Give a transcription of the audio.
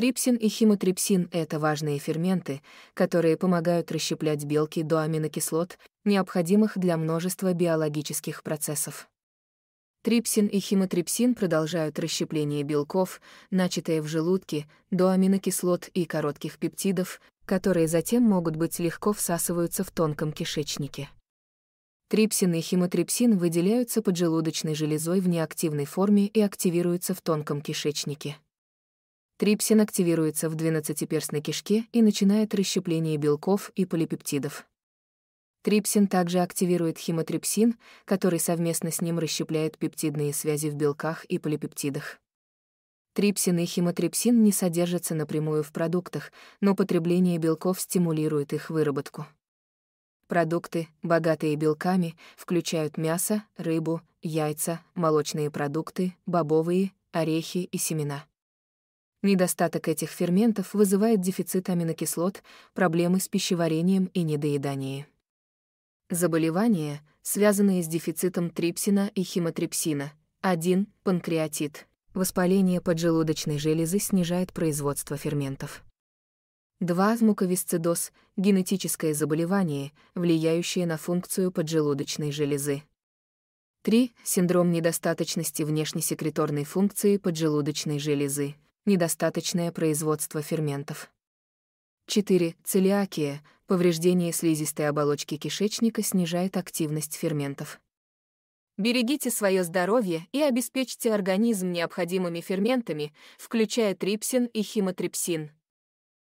Трипсин и химотрипсин — это важные ферменты, которые помогают расщеплять белки до аминокислот, необходимых для множества биологических процессов. Трипсин и химотрипсин продолжают расщепление белков, начатое в желудке, до аминокислот и коротких пептидов, которые затем могут быть легко всасываются в тонком кишечнике. Трипсин и химотрипсин выделяются поджелудочной железой в неактивной форме и активируются в тонком кишечнике. Трипсин активируется в двенадцатиперстной кишке и начинает расщепление белков и полипептидов. Трипсин также активирует химотрипсин, который совместно с ним расщепляет пептидные связи в белках и полипептидах. Трипсин и химотрипсин не содержатся напрямую в продуктах, но потребление белков стимулирует их выработку. Продукты, богатые белками, включают мясо, рыбу, яйца, молочные продукты, бобовые, орехи и семена. Недостаток этих ферментов вызывает дефицит аминокислот, проблемы с пищеварением и недоедание. Заболевания, связанные с дефицитом трипсина и химотрипсина. 1. Панкреатит. Воспаление поджелудочной железы снижает производство ферментов. 2. Муковисцидоз – генетическое заболевание, влияющее на функцию поджелудочной железы. 3. Синдром недостаточности внешнесекреторной функции поджелудочной железы недостаточное производство ферментов. 4. Целиакия. Повреждение слизистой оболочки кишечника снижает активность ферментов. Берегите свое здоровье и обеспечьте организм необходимыми ферментами, включая трипсин и химотрипсин.